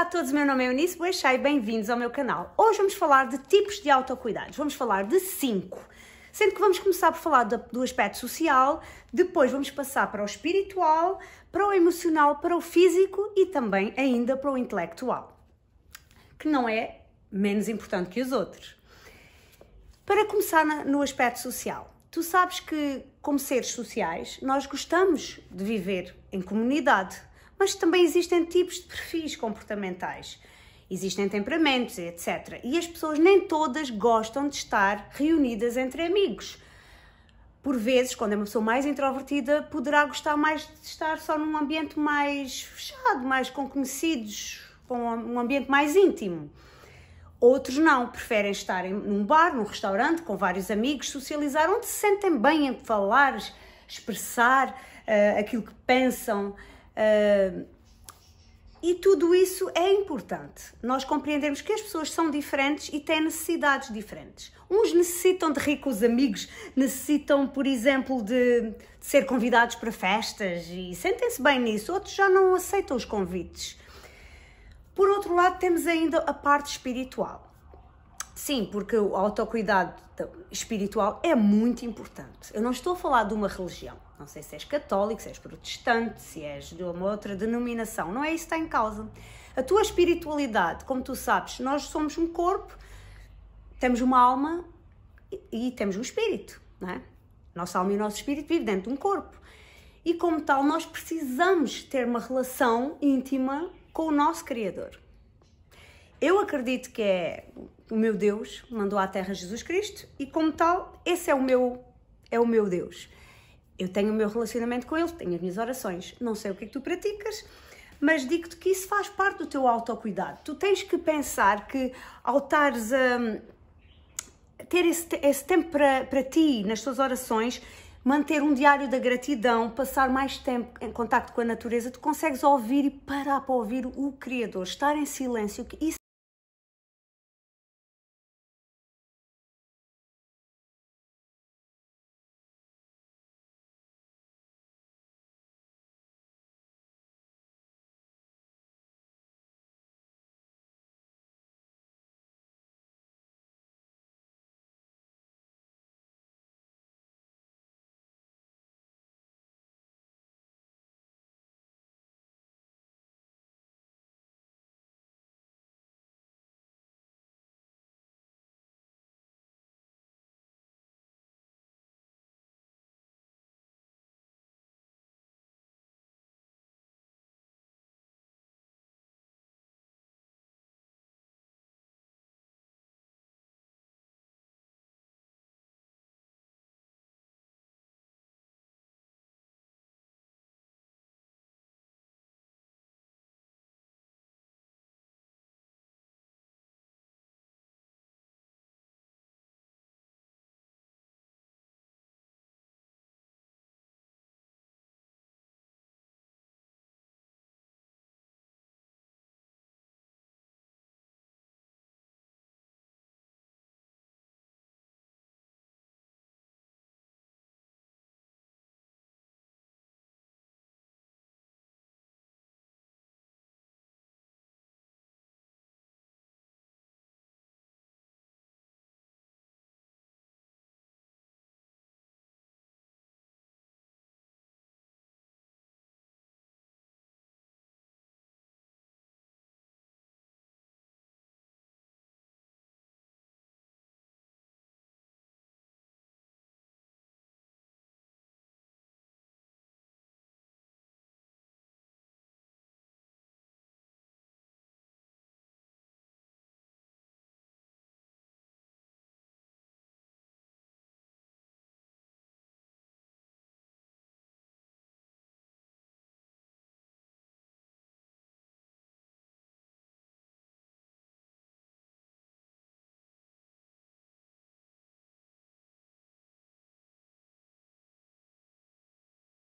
Olá a todos, meu nome é Eunice Boechá e bem-vindos ao meu canal. Hoje vamos falar de tipos de autocuidados, vamos falar de cinco. Sendo que vamos começar por falar do aspecto social, depois vamos passar para o espiritual, para o emocional, para o físico e também ainda para o intelectual, que não é menos importante que os outros. Para começar no aspecto social, tu sabes que, como seres sociais, nós gostamos de viver em comunidade mas também existem tipos de perfis comportamentais. Existem temperamentos, etc. E as pessoas nem todas gostam de estar reunidas entre amigos. Por vezes, quando é uma pessoa mais introvertida, poderá gostar mais de estar só num ambiente mais fechado, mais com conhecidos, com um ambiente mais íntimo. Outros não, preferem estar num bar, num restaurante, com vários amigos, socializar, onde se sentem bem em falar, expressar uh, aquilo que pensam. Uh, e tudo isso é importante. Nós compreendemos que as pessoas são diferentes e têm necessidades diferentes. Uns necessitam de ricos amigos, necessitam, por exemplo, de, de ser convidados para festas e sentem-se bem nisso. Outros já não aceitam os convites. Por outro lado, temos ainda a parte espiritual. Sim, porque o autocuidado espiritual é muito importante. Eu não estou a falar de uma religião não sei se és católico, se és protestante, se és de uma outra denominação. Não é isso que está em causa. A tua espiritualidade, como tu sabes, nós somos um corpo, temos uma alma e, e temos um espírito, não é? Nossa alma e o nosso espírito vivem dentro de um corpo. E como tal, nós precisamos ter uma relação íntima com o nosso Criador. Eu acredito que é o meu Deus, mandou à terra Jesus Cristo, e como tal, esse é o meu é o meu Deus. Eu tenho o meu relacionamento com ele, tenho as minhas orações, não sei o que é que tu praticas, mas digo-te que isso faz parte do teu autocuidado. Tu tens que pensar que ao estares a ter esse, esse tempo para, para ti, nas tuas orações, manter um diário da gratidão, passar mais tempo em contacto com a natureza, tu consegues ouvir e parar para ouvir o Criador, estar em silêncio, isso